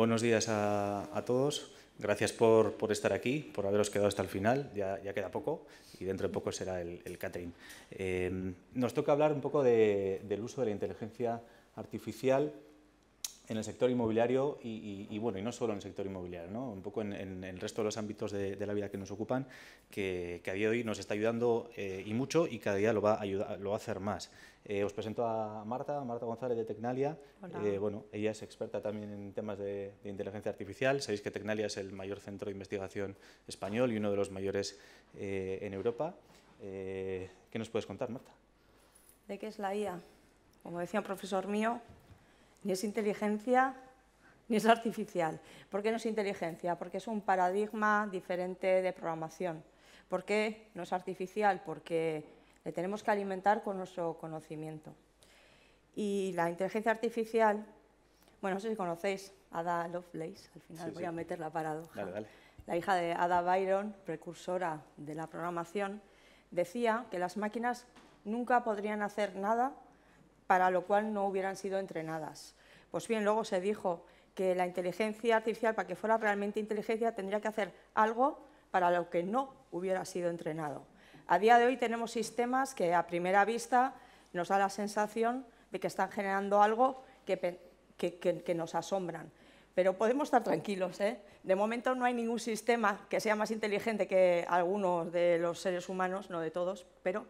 Buenos días a, todos. Gracias por, estar aquí, por haberos quedado hasta el final. Ya, queda poco y dentro de poco será el, el catering. Eh, nos toca hablar un poco del uso de la inteligencia artificial en el sector inmobiliario y, bueno, y no solo en el sector inmobiliario, ¿no? un poco en, el resto de los ámbitos de, la vida que nos ocupan, que, a día de hoy nos está ayudando eh, y mucho y cada día lo va a, ayudar, lo va a hacer más. Eh, os presento a Marta, Marta González de Tecnalia. Eh, bueno, ella es experta también en temas de, de, inteligencia artificial. Sabéis que Tecnalia es el mayor centro de investigación español y uno de los mayores eh, en Europa. ¿Qué nos puedes contar, Marta? ¿De qué es la IA? Como decía un profesor mío, ni es inteligencia ni es artificial. ¿Por qué no es inteligencia? Porque es un paradigma diferente de programación. ¿Por qué no es artificial? Porque le tenemos que alimentar con nuestro conocimiento. Y la inteligencia artificial, bueno, no sé si conocéis Ada Lovelace, al final voy a meter la paradoja. La hija de Ada Byron, precursora de la programación, decía que las máquinas nunca podrían hacer nada para lo cual no hubieran sido entrenadas. Pues bien, luego se dijo que la inteligencia artificial, para que fuera realmente inteligencia, tendría que hacer algo para lo que no hubiera sido entrenado. A día de hoy tenemos sistemas que a primera vista nos da la sensación de que están generando algo que, nos asombran. Pero podemos estar tranquilos. ¿eh? De momento no hay ningún sistema que sea más inteligente que algunos de los seres humanos, no de todos, pero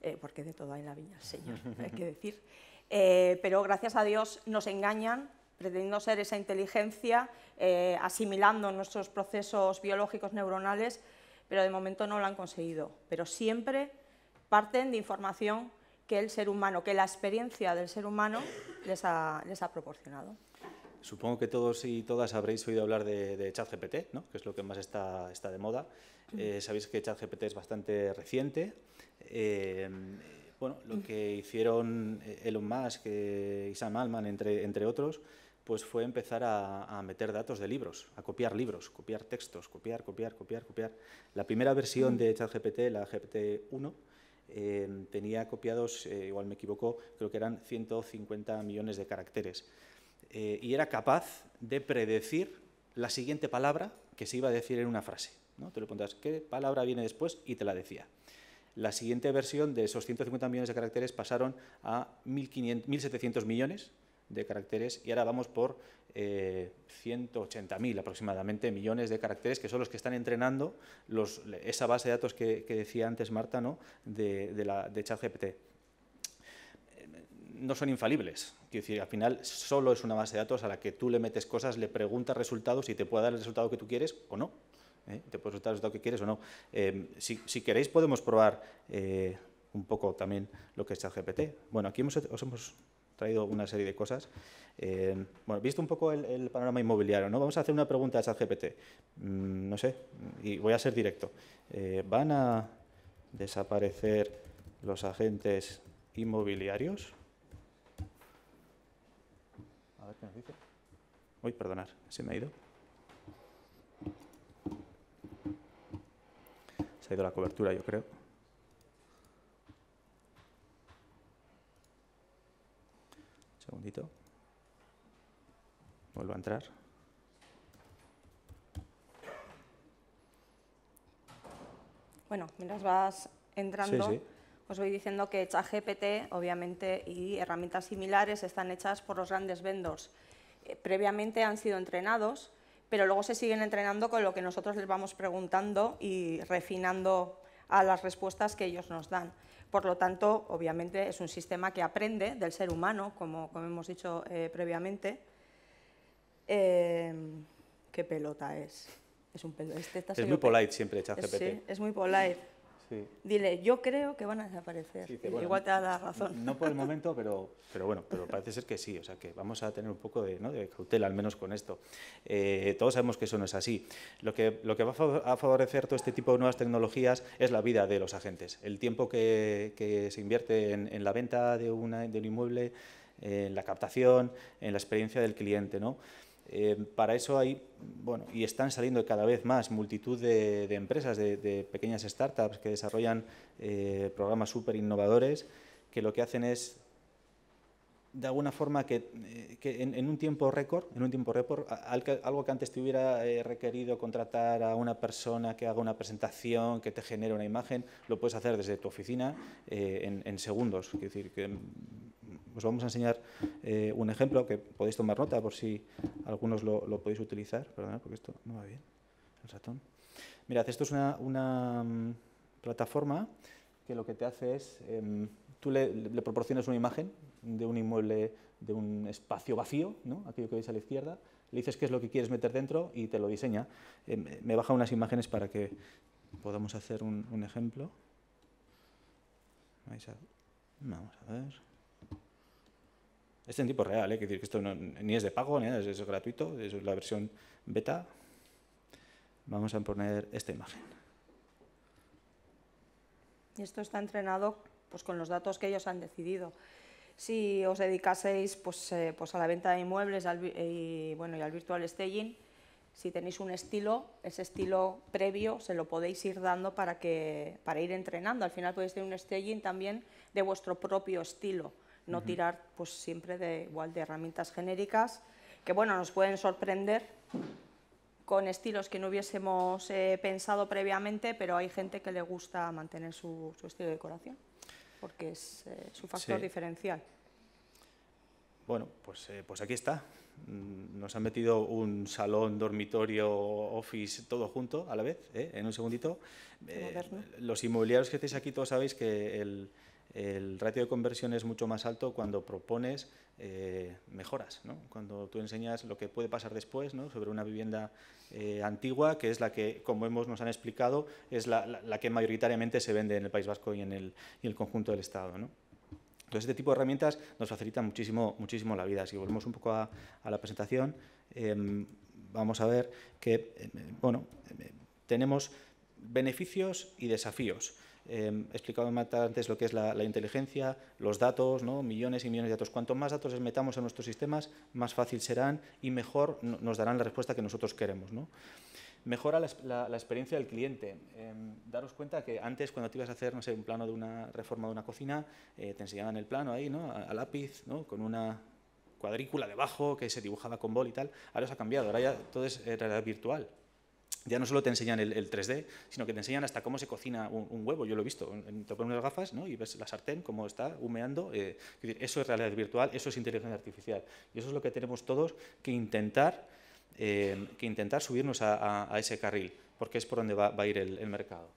eh, porque de todo hay en la viña Señor, hay que decir. Eh, pero gracias a Dios nos engañan pretendiendo ser esa inteligencia, eh, asimilando nuestros procesos biológicos neuronales, pero de momento no lo han conseguido. Pero siempre parten de información que el ser humano, que la experiencia del ser humano les ha, proporcionado. Supongo que todos y todas habréis oído hablar de, de ChatGPT, ¿no? que es lo que más está, está de moda. sabéis que ChatGPT es bastante reciente eh, bueno, lo que hicieron Elon Musk eh, y Sam Altman, entre, otros, pues fue empezar a, meter datos de libros, a copiar libros, copiar textos, copiar, copiar, copiar, copiar. La primera versión de ChatGPT, la GPT-1, eh, tenía copiados, igual me equivoco, creo que eran 150 millones de caracteres. y era capaz de predecir la siguiente palabra que se iba a decir en una frase. ¿no? Te lo preguntas, ¿qué palabra viene después? Y te la decía. La siguiente versión de esos 150 millones de caracteres pasaron a 1.700 millones de caracteres y ahora vamos por 180.000 eh, aproximadamente millones de caracteres que son los que están entrenando esa base de datos que, decía antes Marta ¿no? de, la, de ChatGPT. Eh, no son infalibles, decir, al final solo es una base de datos a la que tú le metes cosas, le preguntas resultados y te puede dar el resultado que tú quieres o no. ¿eh? Te puedo resultar lo que quieres o no. Em, si, queréis podemos probar eh, un poco también lo que es ChatGPT. Bueno, aquí os hemos traído una serie de cosas. Em, bueno, visto un poco el, panorama inmobiliario, ¿no? Vamos a hacer una pregunta a ChatGPT. Mm, no sé, y voy a ser directo. Eh, ¿Van a desaparecer los agentes inmobiliarios? A ver qué nos dice. Uy, perdonar, se me ha ido. ha ido la cobertura, yo creo. Un segundito. Vuelvo a entrar. Bueno, mientras vas entrando, os voy diciendo que ChatGPT, obviamente, y herramientas similares están hechas por los grandes vendors. Eh, previamente han sido entrenados pero luego se siguen entrenando con lo que nosotros les vamos preguntando y refinando a las respuestas que ellos nos dan. Por lo tanto, obviamente es un sistema que aprende del ser humano, como, como hemos dicho eh, previamente. Em, ¿Qué pelota es? Es este muy polite siempre, ChatGPT. Sí, es muy polite. Dile, yo creo que van a desaparecer. igual te da razón. No por el momento, pero, pero bueno, pero parece ser que sí. O sea, que vamos a tener un poco de, ¿no? cautela, al menos con esto. Eh, todos sabemos que eso no es así. Lo que, lo que va a favorecer todo este tipo de nuevas tecnologías es la vida de los agentes. El tiempo que, se invierte en, la venta de, una, de un inmueble, en la captación, en la experiencia del cliente, ¿no? Em, para eso hay, bueno, y están saliendo cada vez más multitud de, empresas, de, pequeñas startups que desarrollan eh, programas súper innovadores que lo que hacen es de alguna forma que, eh, en, un tiempo récord, en un tiempo algo que antes te hubiera eh, requerido contratar a una persona que haga una presentación, que te genere una imagen, lo puedes hacer desde tu oficina eh, en, segundos. Es decir, que mm, os vamos a enseñar un ejemplo que podéis tomar nota por si algunos lo, podéis utilizar. Perdón, porque esto no va bien. El ratón. esto es una, mm, plataforma que lo que te hace es, em, tú le proporcionas una imagen de un inmueble, de un espacio vacío, ¿no? aquello que veis a la izquierda, le dices qué es lo que quieres meter dentro y te lo diseña. Eh, me baja unas imágenes para que podamos hacer un, ejemplo. vamos a ver. Este en tipo real, es ¿eh? decir que esto ni es de pago, ni es, gratuito, es la versión beta. Vamos a poner esta imagen. Y esto está entrenado pues, con los datos que ellos han decidido si os dedicaseis pues, eh, pues, a la venta de inmuebles y, al virtual staging, si tenéis un estilo, ese estilo previo se lo podéis ir dando para, que, para ir entrenando. Al final podéis tener un staging también de vuestro propio estilo, no tirar pues, siempre de, igual de herramientas genéricas que bueno, nos pueden sorprender con estilos que no hubiésemos eh, pensado previamente, pero hay gente que le gusta mantener su, su estilo de decoración porque es eh, su factor diferencial. Bueno, pues, eh, pues aquí está. Mm, nos han metido un salón, dormitorio, office, todo junto a la vez, ¿eh? en un segundito. los inmobiliarios que estáis aquí todos sabéis que el, el ratio de conversión es mucho más alto cuando propones eh, mejoras, cuando tú enseñas lo que puede pasar después ¿no? sobre una vivienda eh, antigua, que es la que, como hemos, nos han explicado, es la, que mayoritariamente se vende en el País Vasco y en el, conjunto del Estado. Entonces, este tipo de herramientas nos facilitan muchísimo, muchísimo la vida. Si volvemos un poco a, la presentación, em, vamos a ver que, em, bueno, em, tenemos beneficios y desafíos. Eh, he explicado antes lo que es la, inteligencia, los datos, ¿no? millones y millones de datos. Cuanto más datos les metamos en nuestros sistemas, más fácil serán y mejor nos darán la respuesta que nosotros queremos. ¿no? Mejora la, experiencia del cliente. Em, daros cuenta que antes, cuando te ibas a hacer no sé, un plano de una reforma de una cocina, eh, te enseñaban el plano ahí, ¿no? a, lápiz, ¿no? con una cuadrícula debajo que se dibujaba con bol y tal. Ahora se ha cambiado, ahora ya todo es eh, realidad virtual ya no solo te enseñan el, 3D, sino que te enseñan hasta cómo se cocina un, huevo. Yo lo he visto, te pones unas gafas ¿no? y ves la sartén, cómo está humeando. Eh, eso es realidad virtual, eso es inteligencia artificial. Y eso es lo que tenemos todos que intentar, eh, que intentar subirnos a, ese carril, porque es por donde va, a ir el, el mercado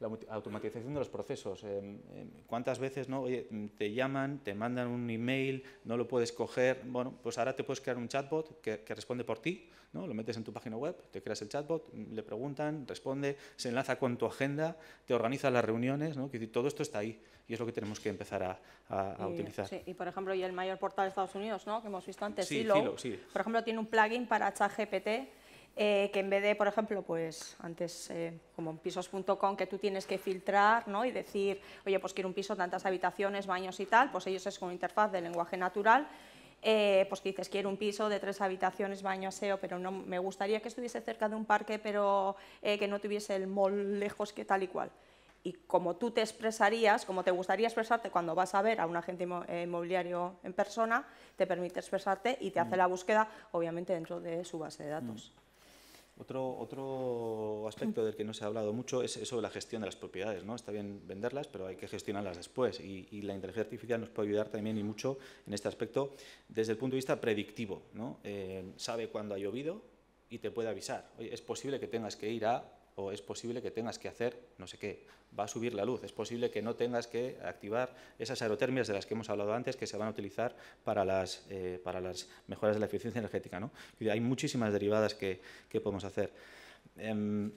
la automatización de los procesos. Em, em, ¿Cuántas veces no? Oye, mm, te llaman, te mandan un email, no lo puedes coger? Bueno, pues ahora te puedes crear un chatbot que, responde por ti, ¿no? lo metes en tu página web, te creas el chatbot, mm, le preguntan, responde, se enlaza con tu agenda, te organiza las reuniones, ¿no? todo esto está ahí y es lo que tenemos que empezar a, utilizar. Sí, y por ejemplo, y el mayor portal de Estados Unidos, ¿no? que hemos visto antes, sí, por ejemplo, tiene un plugin para ChatGPT eh, que en vez de, por ejemplo, pues antes eh, como en pisos.com que tú tienes que filtrar ¿no? y decir, oye, pues quiero un piso, tantas habitaciones, baños y tal, pues ellos es con interfaz de lenguaje natural, eh, pues que dices, quiero un piso de tres habitaciones, baño, aseo, pero no, me gustaría que estuviese cerca de un parque, pero que no tuviese el mall lejos que tal y cual y como tú te expresarías, como te gustaría expresarte cuando vas a ver a un agente inmobiliario en persona, te permite expresarte y te hace mm. la búsqueda, obviamente, dentro de su base de datos. Mm. Otro, otro aspecto del que no se ha hablado mucho es sobre la gestión de las propiedades. ¿no? Está bien venderlas, pero hay que gestionarlas después. Y, la inteligencia artificial nos puede ayudar también y mucho en este aspecto desde el punto de vista predictivo. ¿no? Eh, sabe cuándo ha llovido y te puede avisar. es posible que tengas que ir a es posible que tengas que hacer no sé qué, va a subir la luz, es posible que no tengas que activar esas aerotermias de las que hemos hablado antes que se van a utilizar para las, eh, para las mejoras de la eficiencia energética. ¿no? Hay muchísimas derivadas que, podemos hacer. Em,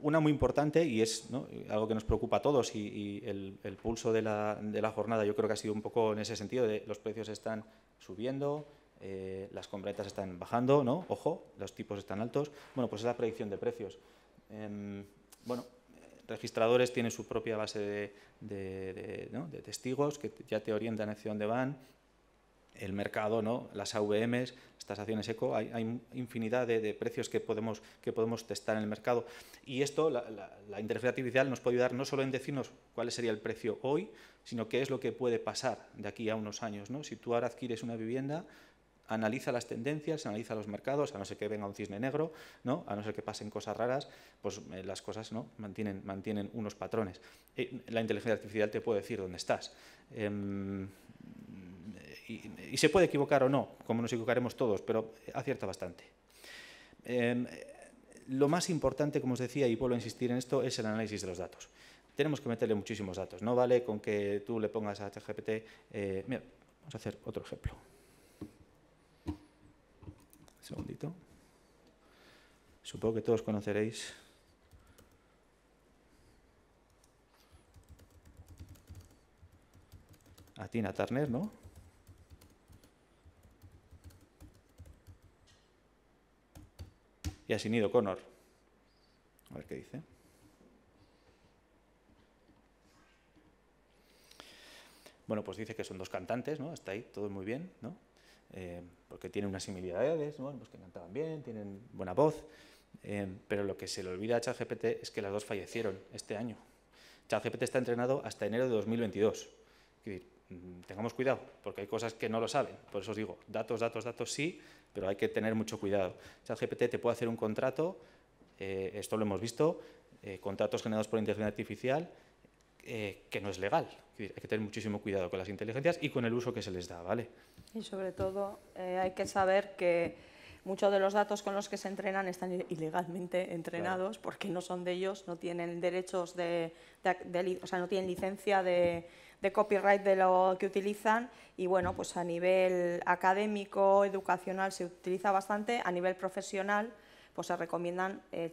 una muy importante y es algo que nos preocupa a todos y, el, pulso de la, jornada yo creo que ha sido un poco en ese sentido, los precios están subiendo, eh, las compras están bajando, ¿no? ojo, los tipos están altos, bueno, pues es la predicción de precios. Em, bueno, registradores tienen su propia base de, testigos que ya te orientan hacia dónde van. El mercado, ¿no? las AVMs, estas acciones eco, hay, infinidad de, precios que podemos, que podemos testar en el mercado. Y esto, la, la, artificial nos puede ayudar no solo en decirnos cuál sería el precio hoy, sino qué es lo que puede pasar de aquí a unos años. ¿no? Si tú ahora adquieres una vivienda, analiza las tendencias, analiza los mercados, a no ser que venga un cisne negro, ¿no? a no ser que pasen cosas raras, pues eh, las cosas ¿no? mantienen, unos patrones. Eh, la inteligencia artificial te puede decir dónde estás. Em, y, se puede equivocar o no, como nos equivocaremos todos, pero acierta bastante. Em, lo más importante, como os decía, y vuelvo a insistir en esto, es el análisis de los datos. Tenemos que meterle muchísimos datos. No vale con que tú le pongas a ChatGPT... Eh, vamos a hacer otro ejemplo segundito. Supongo que todos conoceréis a Tina Turner, ¿no? Y a Sinido Connor. A ver qué dice. Bueno, pues dice que son dos cantantes, ¿no? Está ahí, todo muy bien, ¿no? Eh, porque tienen unas similitudes, ¿no? pues que cantaban bien, tienen buena voz, eh, pero lo que se le olvida a ChatGPT es que las dos fallecieron este año. ChatGPT está entrenado hasta enero de 2022. Es mm, tengamos cuidado, porque hay cosas que no lo saben. Por eso os digo, datos, datos, datos sí, pero hay que tener mucho cuidado. ChatGPT te puede hacer un contrato, eh, esto lo hemos visto, contratos generados por inteligencia artificial, eh, que no es legal. Hay que tener muchísimo cuidado con las inteligencias y con el uso que se les da, ¿vale? Y sobre todo eh, hay que saber que muchos de los datos con los que se entrenan están ilegalmente entrenados porque no son de ellos, no tienen derechos o sea, no tienen licencia de, de, copyright de lo que utilizan y bueno, pues a nivel académico, educacional se utiliza bastante, a nivel profesional pues se recomiendan eh,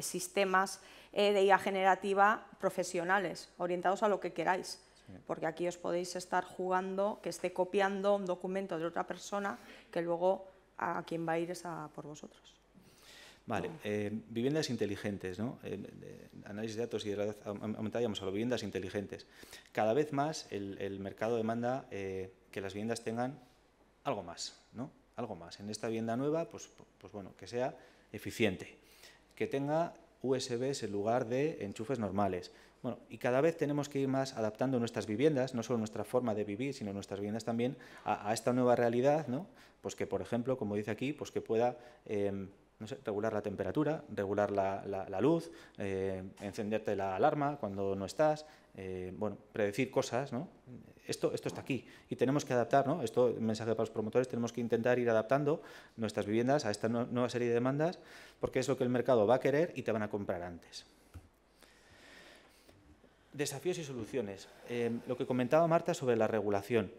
sistemas eh, de IA generativa profesionales, orientados a lo que queráis. Porque aquí os podéis estar jugando que esté copiando un documento de otra persona que luego a quien va a ir es a por vosotros. Vale, eh, viviendas inteligentes, ¿no? Eh, análisis de datos y de a las viviendas inteligentes. Cada vez más el, mercado demanda que las viviendas tengan algo más, ¿no? Algo más. En esta vivienda nueva, pues, pues, pues bueno, que sea eficiente, que tenga USB es el lugar de enchufes normales. Bueno, y cada vez tenemos que ir más adaptando nuestras viviendas, no solo nuestra forma de vivir, sino nuestras viviendas también, a, esta nueva realidad, ¿no? Pues que, por ejemplo, como dice aquí, pues que pueda em, regular la temperatura, regular la, luz, eh, encenderte la alarma cuando no estás, eh, bueno, predecir cosas, ¿no? Esto, esto está aquí y tenemos que adaptar, ¿no? Esto, mensaje para los promotores, tenemos que intentar ir adaptando nuestras viviendas a esta nueva serie de demandas porque es lo que el mercado va a querer y te van a comprar antes. Desafíos y soluciones. Eh, lo que comentaba Marta sobre la regulación.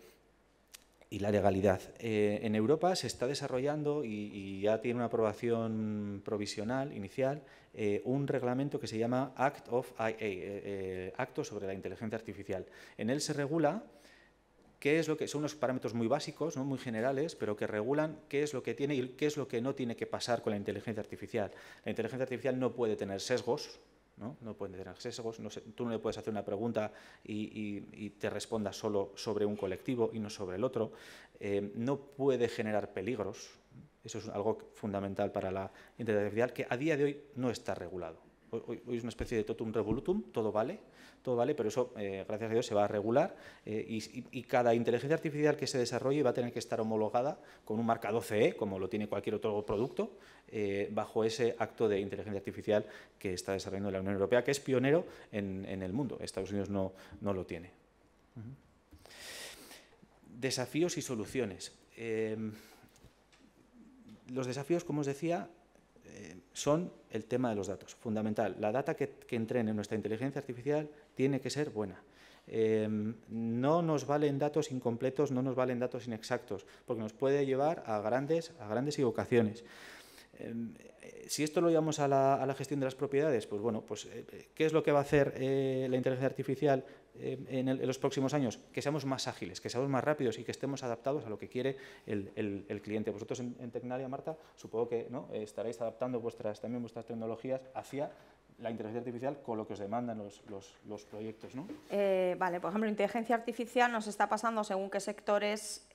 Y la legalidad. Eh, en Europa se está desarrollando y, ya tiene una aprobación provisional, inicial, eh, un reglamento que se llama Act of IA, eh, Acto sobre la Inteligencia Artificial. En él se regula qué es lo que son unos parámetros muy básicos, ¿no? muy generales, pero que regulan qué es lo que tiene y qué es lo que no tiene que pasar con la inteligencia artificial. La inteligencia artificial no puede tener sesgos, ¿no? pueden tener sesgos, tú no le puedes hacer una pregunta y, te responda solo sobre un colectivo y no sobre el otro, eh, no puede generar peligros, eso es algo fundamental para la inteligencia que a día de hoy no está regulado hoy, es una especie de totum revolutum, todo vale, todo vale, pero eso, eh, gracias a Dios, se va a regular eh, y, cada inteligencia artificial que se desarrolle va a tener que estar homologada con un marcado CE, e, como lo tiene cualquier otro producto, eh, bajo ese acto de inteligencia artificial que está desarrollando la Unión Europea, que es pionero en, el mundo. Estados Unidos no, lo tiene. Desafíos y soluciones. los desafíos, como os decía, son el tema de los datos, fundamental. La data que, que entrene nuestra inteligencia artificial tiene que ser buena. Em, no nos valen datos incompletos, no nos valen datos inexactos, porque nos puede llevar a grandes, a grandes equivocaciones. Em, eh, si esto lo llevamos a la, gestión de las propiedades, pues bueno, pues eh, eh, ¿qué es lo que va a hacer la inteligencia artificial em, en, los próximos años? Que seamos más ágiles, que seamos más rápidos y que estemos adaptados a lo que quiere el, cliente. Vosotros en, Tecnaria, Marta, supongo que ¿no? estaréis adaptando vuestras, también vuestras tecnologías hacia la inteligencia artificial con lo que os demandan los, proyectos, ¿no? vale, por ejemplo, inteligencia artificial nos está pasando según qué sectores,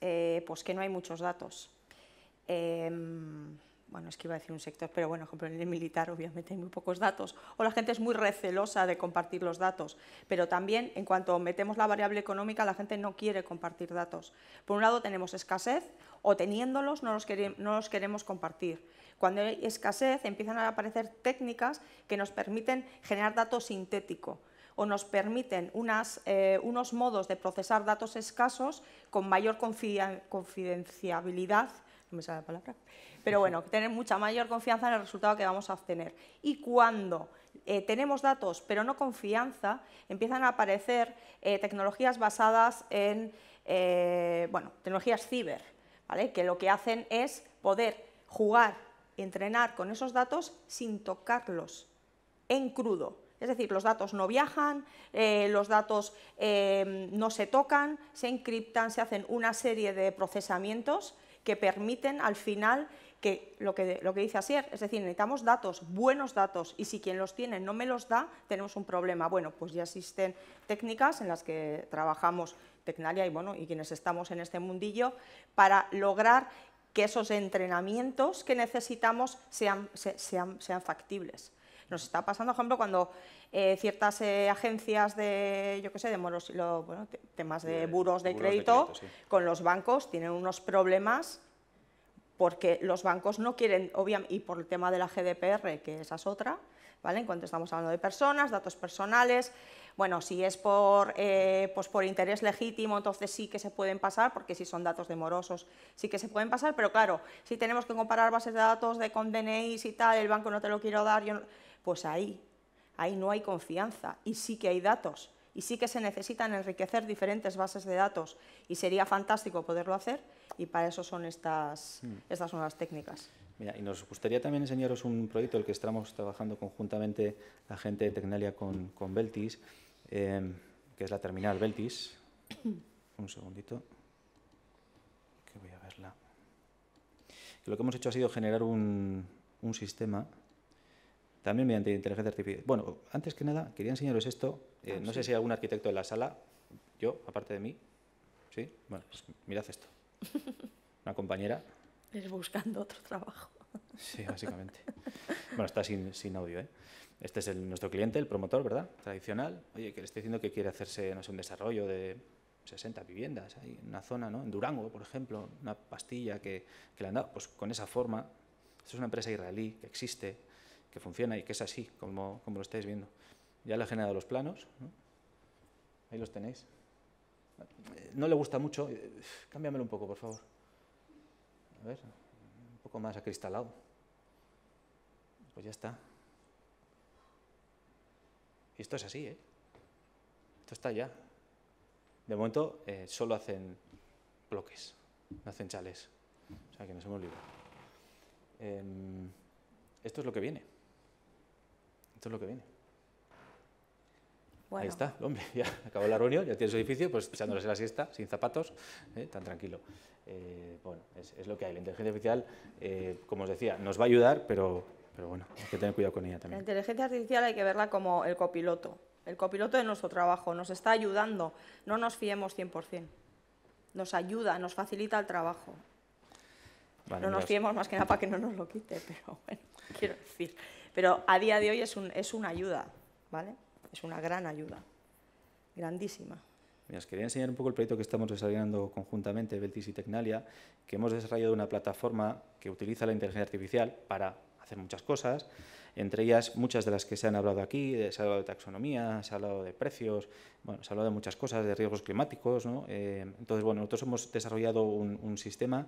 pues que no hay muchos datos. Em, bueno, es que iba a decir un sector, pero bueno, por ejemplo, en el militar obviamente hay muy pocos datos, o la gente es muy recelosa de compartir los datos, pero también en cuanto metemos la variable económica, la gente no quiere compartir datos. Por un lado tenemos escasez, o teniéndolos no los, queremos compartir. Cuando hay escasez empiezan a aparecer técnicas que nos permiten generar datos sintéticos o nos permiten eh, unos modos de procesar datos escasos con mayor confidenciabilidad pero bueno, tener mucha mayor confianza en el resultado que vamos a obtener. Y cuando eh, tenemos datos pero no confianza, empiezan a aparecer eh, tecnologías basadas en, eh, bueno, tecnologías ciber, que lo que hacen es poder jugar, entrenar con esos datos sin tocarlos, en crudo, es decir, los datos no viajan, los datos no se tocan, se encriptan, se hacen una serie de procesamientos que permiten al final que lo que, lo que dice Asier, es decir, necesitamos datos, buenos datos, y si quien los tiene no me los da, tenemos un problema. Bueno, pues ya existen técnicas en las que trabajamos Tecnalia y, bueno, y quienes estamos en este mundillo para lograr que esos entrenamientos que necesitamos sean, sean factibles. Nos está pasando, por ejemplo, cuando eh, ciertas eh, agencias de, yo qué sé, de moros, temas de buros de, crédito, con los bancos tienen unos problemas porque los bancos no quieren, obviamente, y por el tema de la GDPR, que esa es otra, ¿vale? En cuanto estamos hablando de personas, datos personales, bueno, si es por, eh, pues por interés legítimo, entonces sí que se pueden pasar, porque si son datos demorosos sí que se pueden pasar, pero claro, si tenemos que comparar bases de datos de con DNIs y tal, el banco no te lo quiero dar, yo no, pues ahí, ahí no hay confianza y sí que hay datos y sí que se necesitan enriquecer diferentes bases de datos y sería fantástico poderlo hacer y para eso son estas, hmm. nuevas técnicas. Mira, y nos gustaría también enseñaros un proyecto el que estamos trabajando conjuntamente la gente de Tecnalia con, Beltis, em, que es la terminal Beltis. un segundito, que voy a verla. lo que hemos hecho ha sido generar un, un sistema también mediante inteligencia artificial. Bueno, antes que nada, quería enseñaros esto. Eh, ah, no sé si hay algún arquitecto en la sala. Yo, aparte de mí. ¿Sí? Bueno, pues mirad esto. Una compañera. Es buscando otro trabajo. Sí, básicamente. Bueno, está sin, audio, ¿eh? Este es el, nuestro cliente, el promotor, ¿verdad? Tradicional. Oye, que le estoy diciendo que quiere hacerse, no sé, un desarrollo de 60 viviendas ahí en una zona, ¿no? En Durango, por ejemplo, una pastilla que, que le han dado. Pues con esa forma. es una empresa israelí que existe que funciona y que es así, como, lo estáis viendo. Ya le ha generado los planos, ahí los tenéis. No le gusta mucho, eh, cámbiamelo un poco, por favor. A ver, un poco más acristalado. Pues ya está. Y esto es así, ¿eh? Esto está ya. De momento eh, solo hacen bloques, no hacen chales. O sea que nos hemos librado. Em, esto es lo que viene. Esto es lo que viene. Ahí está, hombre, ya acabó la reunión, ya tiene su edificio, pues echándose la siesta, sin zapatos, ¿eh? tan tranquilo. Eh, bueno, es, lo que hay. La inteligencia artificial, eh, como os decía, nos va a ayudar, pero, bueno, hay que tener cuidado con ella también. La inteligencia artificial hay que verla como el copiloto, el copiloto de nuestro trabajo, nos está ayudando, no nos fiemos 100%, nos ayuda, nos facilita el trabajo. no nos fiemos más que nada para que no nos lo quite, pero bueno, quiero decir... Pero a día de hoy es, una ayuda, ¿vale? Es una gran ayuda, grandísima. Mira, os quería enseñar un poco el proyecto que estamos desarrollando conjuntamente, Beltis y Tecnalia, que hemos desarrollado una plataforma que utiliza la inteligencia artificial para hacer muchas cosas, entre ellas muchas de las que se han hablado aquí, eh, se ha hablado de taxonomía, se ha hablado de precios, bueno, se ha hablado de muchas cosas, de riesgos climáticos, ¿no? Eh, entonces, bueno, nosotros hemos desarrollado un, sistema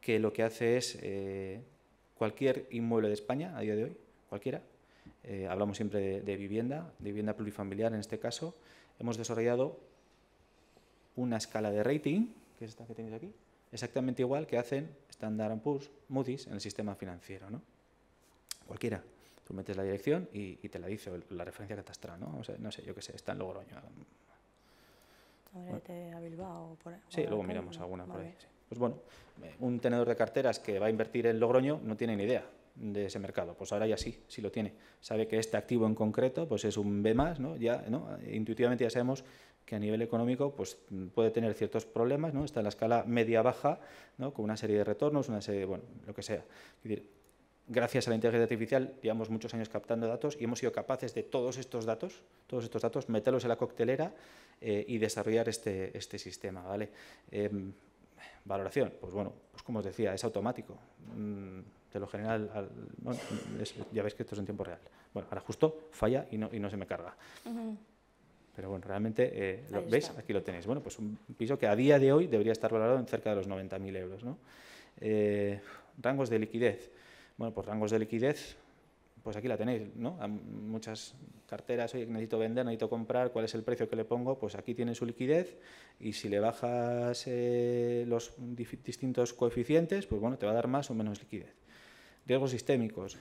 que lo que hace es eh, cualquier inmueble de España a día de hoy, cualquiera. Eh, hablamos siempre de, vivienda, de vivienda plurifamiliar en este caso. Hemos desarrollado una escala de rating, que es esta que tenéis aquí, exactamente igual que hacen Standard Poor's, Moody's en el sistema financiero. ¿no? Cualquiera. Tú metes la dirección y, te la dice, la referencia catastral, ¿no? no sé, yo qué sé, está en Logroño. a Bilbao por Sí, luego miramos alguna Pues bueno, eh, un tenedor de carteras que va a invertir en Logroño no tiene ni idea de ese mercado. Pues ahora ya sí, sí lo tiene. Sabe que este activo en concreto pues es un B más, ¿no? Ya, ¿no? Intuitivamente ya sabemos que a nivel económico pues, puede tener ciertos problemas, ¿no? está en la escala media-baja, ¿no? con una serie de retornos, una serie, bueno, lo que sea. Es decir, gracias a la inteligencia artificial llevamos muchos años captando datos y hemos sido capaces de todos estos datos, todos estos datos, meterlos en la coctelera eh, y desarrollar este, este sistema. ¿vale? Em, valoración, pues bueno, pues como os decía, es automático. Mm, de lo general, ya veis que esto es en tiempo real. Bueno, ahora justo falla y no, y no se me carga. Pero bueno, realmente, eh, lo, ¿veis? Aquí lo tenéis. Bueno, pues un piso que a día de hoy debería estar valorado en cerca de los 90.000 euros. Eh, rangos de liquidez. Bueno, pues rangos de liquidez, pues aquí la tenéis, ¿no? muchas carteras, oye, necesito vender, necesito comprar, ¿cuál es el precio que le pongo? Pues aquí tiene su liquidez y si le bajas eh, los distintos coeficientes, pues bueno, te va a dar más o menos liquidez. Riesgos sistémicos.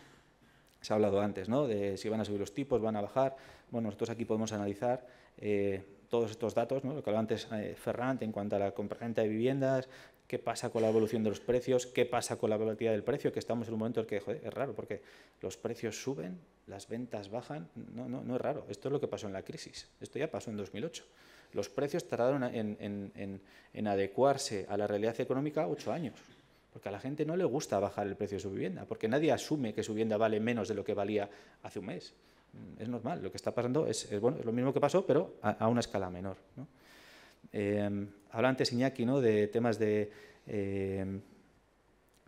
Se ha hablado antes, ¿no? De si van a subir los tipos, van a bajar. Bueno, nosotros aquí podemos analizar eh, todos estos datos, ¿no? Lo que hablaba antes eh, Ferrante en cuanto a la compraventa de viviendas, qué pasa con la evolución de los precios, qué pasa con la volatilidad del precio, que estamos en un momento en el que es raro, porque los precios suben, las ventas bajan, no, no, no es raro, esto es lo que pasó en la crisis, esto ya pasó en 2008. Los precios tardaron en adecuarse a la realidad económica ocho años. Porque a la gente no le gusta bajar el precio de su vivienda, porque nadie asume que su vivienda vale menos de lo que valía hace un mes. Mm, es normal, lo que está pasando es, bueno, es lo mismo que pasó, pero a, una escala menor. Habla em, hablaba antes Iñaki ¿no? de temas de em,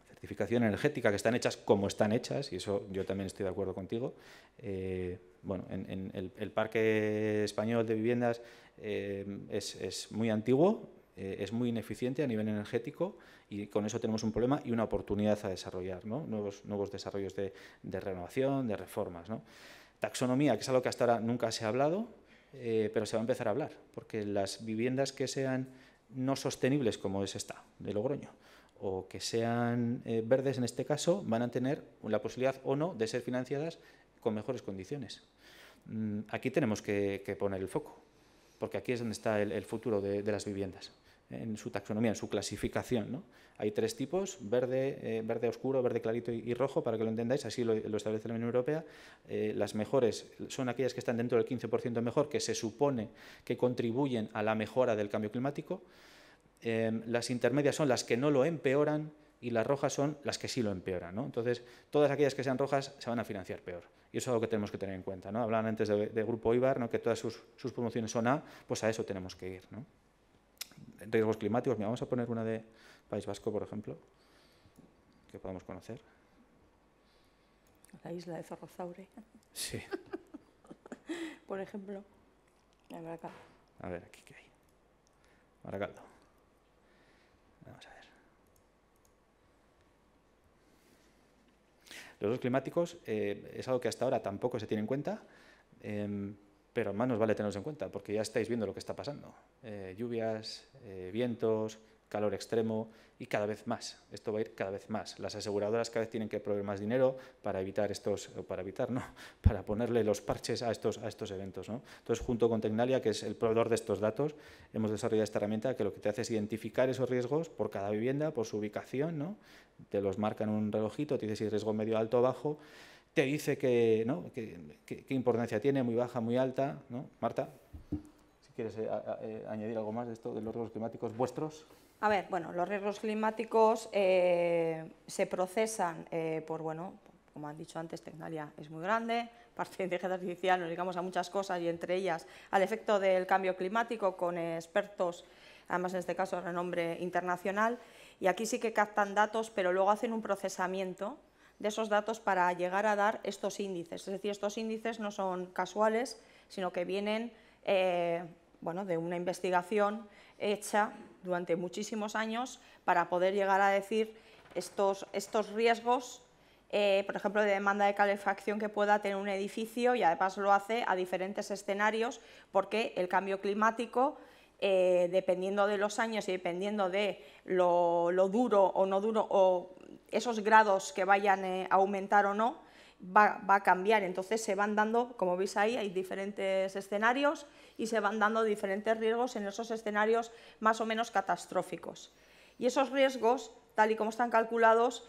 certificación energética que están hechas como están hechas, y eso yo también estoy de acuerdo contigo. Eh, bueno, en, el, parque español de viviendas em, es muy antiguo, eh, es muy ineficiente a nivel energético y con eso tenemos un problema y una oportunidad a desarrollar, nuevos, nuevos desarrollos de, renovación, de reformas. ¿no? Taxonomía, que es algo que hasta ahora nunca se ha hablado, eh, pero se va a empezar a hablar, porque las viviendas que sean no sostenibles, como es esta, de Logroño, o que sean eh, verdes en este caso, van a tener la posibilidad o no de ser financiadas con mejores condiciones. Mm, aquí tenemos que, poner el foco, porque aquí es donde está el, futuro de las viviendas en su taxonomía, en su clasificación. ¿no? Hay tres tipos, verde, eh, verde oscuro, verde clarito y, rojo, para que lo entendáis, así lo, establece la Unión Europea. Eh, las mejores son aquellas que están dentro del 15% mejor, que se supone que contribuyen a la mejora del cambio climático. Em, las intermedias son las que no lo empeoran y las rojas son las que sí lo empeoran. ¿no? Entonces, todas aquellas que sean rojas se van a financiar peor. Y eso es algo que tenemos que tener en cuenta. ¿no? Hablaban antes del Grupo IBAR, ¿no? que todas sus, sus, promociones son A, pues a eso tenemos que ir. ¿no? riesgos climáticos. Mira, vamos a poner una de País Vasco, por ejemplo, que podamos conocer. La isla de Zorrozaure. Sí. por ejemplo, Maracaldo. A ver, aquí qué hay. Maracaldo. Vamos a ver. Los riesgos climáticos eh, es algo que hasta ahora tampoco se tiene en cuenta, em, pero más nos vale tenerlos en cuenta, porque ya estáis viendo lo que está pasando. Eh, lluvias, eh, vientos, calor extremo y cada vez más. Esto va a ir cada vez más. Las aseguradoras cada vez tienen que proveer más dinero para evitar estos, para evitar, no, para ponerle los parches a estos, a estos eventos. ¿no? Entonces, junto con Tecnalia, que es el proveedor de estos datos, hemos desarrollado esta herramienta que lo que te hace es identificar esos riesgos por cada vivienda, por su ubicación, ¿no? te los marca en un relojito, te dice si riesgo medio, alto o bajo, te dice qué Que, importancia tiene, muy baja, muy alta. ¿no? Marta. ¿Quieres eh, eh, añadir algo más de esto, de los riesgos climáticos vuestros? A ver, bueno, los riesgos climáticos eh, se procesan por, bueno, como han dicho antes, Tecnalia es muy grande, parte de inteligencia artificial, nos llegamos a muchas cosas y entre ellas al efecto del cambio climático con expertos, además en este caso de renombre internacional, y aquí sí que captan datos, pero luego hacen un procesamiento de esos datos para llegar a dar estos índices. Es decir, estos índices no son casuales, sino que vienen bueno, de una investigación hecha durante muchísimos años para poder llegar a decir estos, estos riesgos, eh, por ejemplo, de demanda de calefacción que pueda tener un edificio y además lo hace a diferentes escenarios porque el cambio climático, eh, dependiendo de los años y dependiendo de lo, duro o no duro o esos grados que vayan eh, a aumentar o no, va a cambiar. Entonces se van dando, como veis ahí, hay diferentes escenarios y se van dando diferentes riesgos en esos escenarios más o menos catastróficos. Y esos riesgos, tal y como están calculados,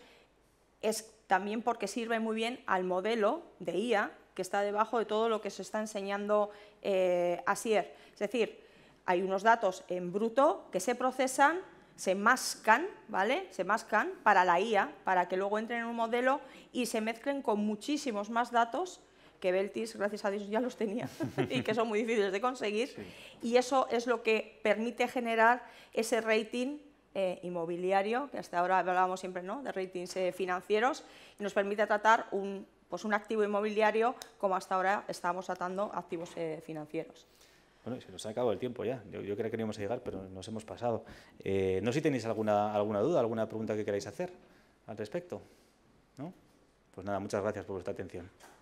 es también porque sirve muy bien al modelo de IA que está debajo de todo lo que se está enseñando eh, Sier. Es decir, hay unos datos en bruto que se procesan, se mascan, ¿vale? Se mascan para la IA, para que luego entren en un modelo y se mezclen con muchísimos más datos que Beltis, gracias a Dios, ya los tenía y que son muy difíciles de conseguir. Y eso es lo que permite generar ese rating eh, inmobiliario, que hasta ahora hablábamos siempre ¿no? de ratings eh, financieros, y nos permite tratar un, pues un activo inmobiliario como hasta ahora estábamos tratando activos eh, financieros. Bueno, se nos ha acabado el tiempo ya. Yo, yo que íbamos a llegar, pero nos hemos pasado. no sé si tenéis alguna, alguna duda, alguna pregunta que queráis hacer al respecto. ¿no? Pues nada, muchas gracias por vuestra atención.